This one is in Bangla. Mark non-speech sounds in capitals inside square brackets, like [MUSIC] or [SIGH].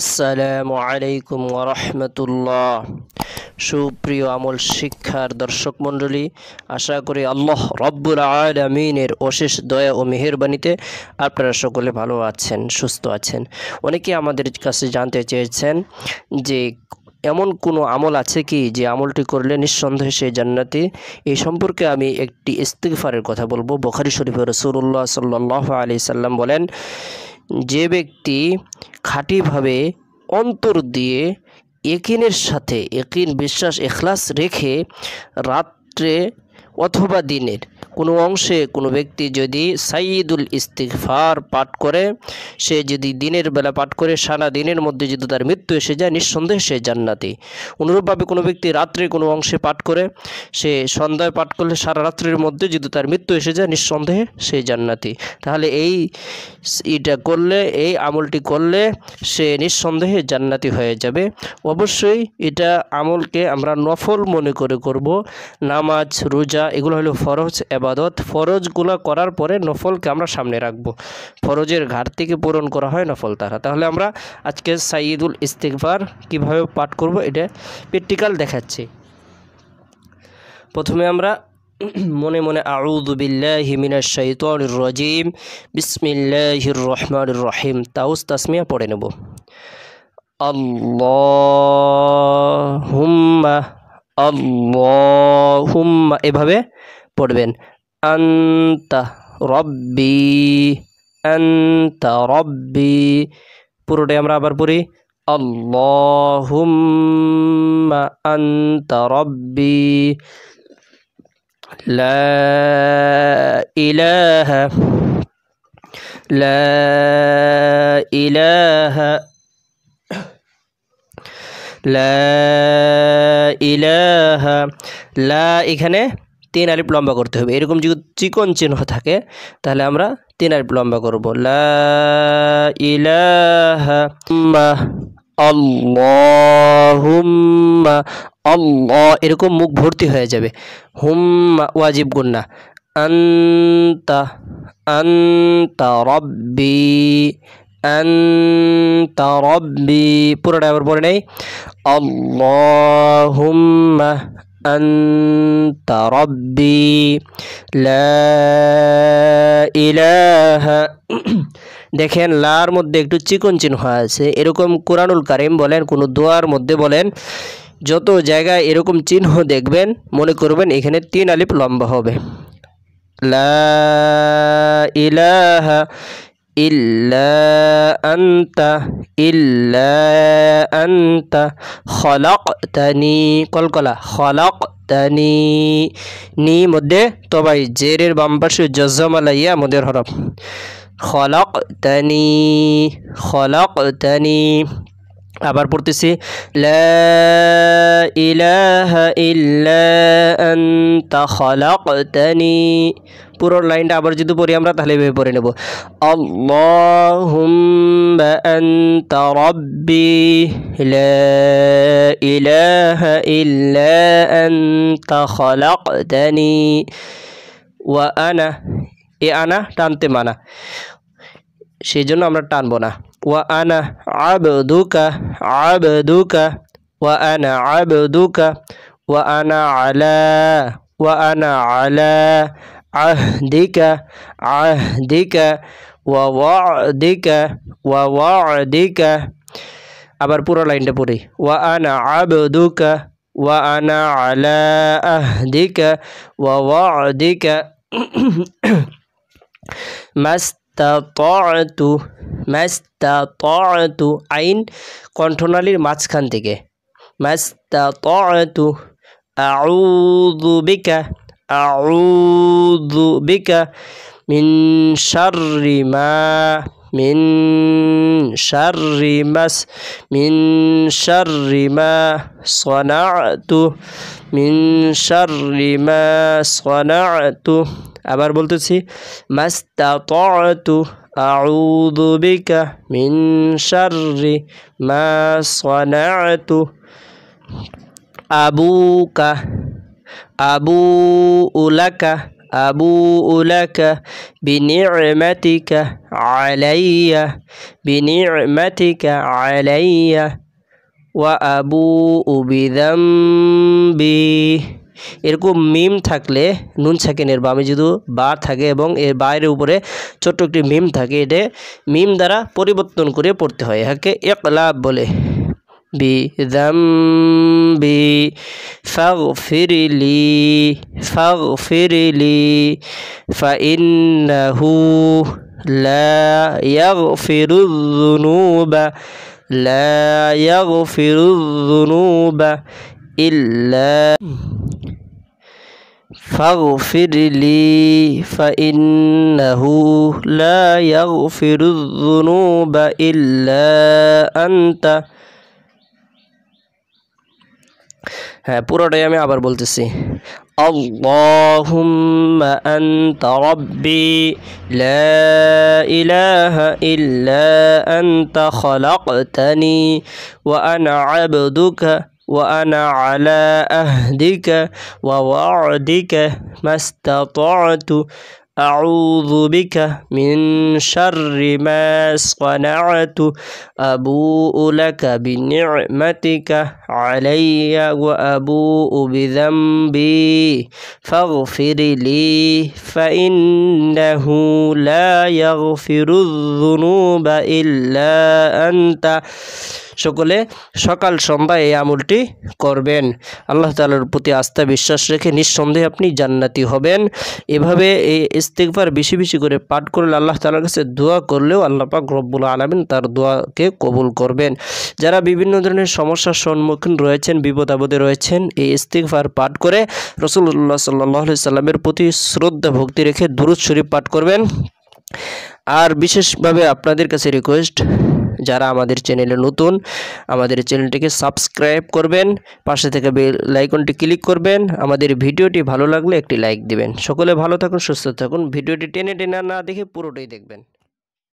আসসালামু আলাইকুম রাহমাতুল্লাহ সুপ্রিয় আমল শিক্ষার দর্শক মণ্ডলী আশা করি আল্লাহ রব্বুল আলমিনের অশেষ দয়া ও মেহরবানিতে আপনারা সকলে ভালো আছেন সুস্থ আছেন অনেকে আমাদের কাছে জানতে চেয়েছেন যে এমন কোনো আমল আছে কি যে আমলটি করলে নিঃসন্দেহে সে জান্নাতি এই সম্পর্কে আমি একটি ইস্তিগফারের কথা বলবো বখারি শরীফ রসুল্লাহ সাল্লাহ আলি সাল্লাম বলেন যে ব্যক্তি খাঁটিভাবে অন্তর দিয়ে একিনের সাথে একিন বিশ্বাস এখলাস রেখে রাত্রে অথবা দিনের কোনো অংশে কোনো ব্যক্তি যদি সাইদুল ইস্তিকফার পাঠ করে সে যদি দিনের বেলা পাঠ করে সারা দিনের মধ্যে যদি তার মৃত্যু এসে যায় নিঃসন্দেহে সে জান্নাতি অনুরূপভাবে কোনো ব্যক্তি রাত্রে কোনো অংশে পাঠ করে সে সন্ধ্যায় পাঠ করলে সারা রাত্রের মধ্যে যদি তার মৃত্যু এসে যায় নিঃসন্দেহে সে জান্নাতি তাহলে এই এটা করলে এই আমলটি করলে সে নিঃসন্দেহে জান্নাতি হয়ে যাবে অবশ্যই এটা আমলকে আমরা নফল মনে করে করব নামাজ রোজা রোজা এগুলো হলো ফরজ এবাদত ফরজগুলো করার পরে নফলকে আমরা সামনে রাখবো ফরজের ঘাটতিকে পূরণ করা হয় নফল তারা তাহলে আমরা আজকে সাইদুল ইস্তিকবার কিভাবে পাঠ করব এটা প্র্যাকটিক্যাল দেখাচ্ছি প্রথমে আমরা মনে মনে আউদুবিল্লাহিমিনাজিম বিসমিল্লাহির রহমান রহিম তাউস তাসমিয়া পড়ে নেব আল্লাহ হুম্মা আল্লাহুম্মা এভাবে পড়বেন আন্তা রব্বি আন্তা রব্বি পুরোটাই আমরা আবার পড়ি আল্লাহুম্মা আন্তা রব্বি লা ইলাহা লা ইলাহা লা ইলাহা লা এখানে তিন আলিফ লম্বা করতে হবে এরকম যদি চিকন চিহ্ন থাকে তাহলে আমরা তিন আলিফ লম্বা করব লা ইলাহা আল্লাহুম্মা আল্লাহ এরকম মুখ ভর্তি হয়ে যাবে হুম্মা ওয়াজিব গুন্না আন্তা আন্তা রব্বি أنت ربي পুরোটা আবার বলে নেই اللهم أنت ربي লা ইলাহা দেখেন লার মধ্যে একটু চিকন চিহ্ন আছে এরকম কোরআনুল কারিম বলেন কোনো দোয়ার মধ্যে বলেন যত জায়গায় এরকম চিহ্ন দেখবেন মনে করবেন এখানে তিন আলিপ লম্বা হবে লা ইলাহা إلا أنت إلا أنت خلقتني قل قل خلقتني ني مدة طبعا جيرير بامبرش جزم عليا مدير حرف خلقتني خلقتني আবার পড়তেছি লি পুরো লাইনটা আবার যদি পড়ি আমরা তাহলে এভাবে পড়ে নেব আল্লাহুম্বা রব্বি লা আনা এ আনা টানতে মানা সেই জন্য আমরা টানবো না وأنا عبدك عبدك وأنا عبدك وأنا على وأنا على عهدك عهدك ووعدك ووعدك আবার পুরো লাইনটা পড়ি وأنا عبدك وأنا على عهدك ووعدك [CLEARS THROAT] ما استطعت ما استطعت তা তু আইন কণ্ঠনালীর মাঝখান থেকে মাস্তা তু আউদু বিকা আউদু বিকা মিন শারিমা মিন শারিমাস মিন শারিমা তু মিন শারিমা তু আবার বলতেছি মাস্তা তু أعوذ بك من شر ما صنعت أبوك أبوء لك أبوء لك بنعمتك علي بنعمتك علي وأبوء بذنبي এরকম মিম থাকলে নুন সাকিনের বামে যদি বা থাকে এবং এর বাইরে উপরে ছোট্ট একটি মিম থাকে এটা মিম দ্বারা পরিবর্তন করে পড়তে হয় এক একলাভ বলে বি فاغفر বি فاغفر ফিরিলি فإنه ফিরিলি يغفر الذنوب لا يغفر الذنوب إلا فاغفر لي فإنه لا يغفر الذنوب إلا أنت হ্যাঁ পুরোটাই আমি আবার বলতেছি اللهم أنت ربي لا إله إلا أنت خلقتني وأنا عبدك وأنا على أهدك ووعدك ما استطعت أعوذ بك من شر ما صنعت أبوء لك بنعمتك علي وأبوء بذنبي فاغفر لي فإنه لا يغفر الذنوب إلا أنت সকলে সকাল সন্ধ্যা এই আমলটি করবেন আল্লাহ তালার প্রতি আস্থা বিশ্বাস রেখে নিঃসন্দেহে আপনি জান্নাতি হবেন এভাবে এই ইস্তেকবার বেশি বেশি করে পাঠ করলে আল্লাহ তালার কাছে দোয়া করলেও আল্লাহ পাক রব্বুল আলমিন তার দোয়াকে কবুল করবেন যারা বিভিন্ন ধরনের সমস্যার সম্মুখীন রয়েছেন বিপদ আপদে রয়েছেন এই ইস্তেকবার পাঠ করে রসুল্লাহ সাল্লি সাল্লামের প্রতি শ্রদ্ধা ভক্তি রেখে দুরুদ শরীফ পাঠ করবেন আর বিশেষভাবে আপনাদের কাছে রিকোয়েস্ট যারা আমাদের চ্যানেলে নতুন আমাদের চ্যানেলটিকে সাবস্ক্রাইব করবেন পাশে থেকে বেল আইকনটি ক্লিক করবেন আমাদের ভিডিওটি ভালো লাগলে একটি লাইক দিবেন সকলে ভালো থাকুন সুস্থ থাকুন ভিডিওটি টেনে টেনে না দেখে পুরোটাই দেখবেন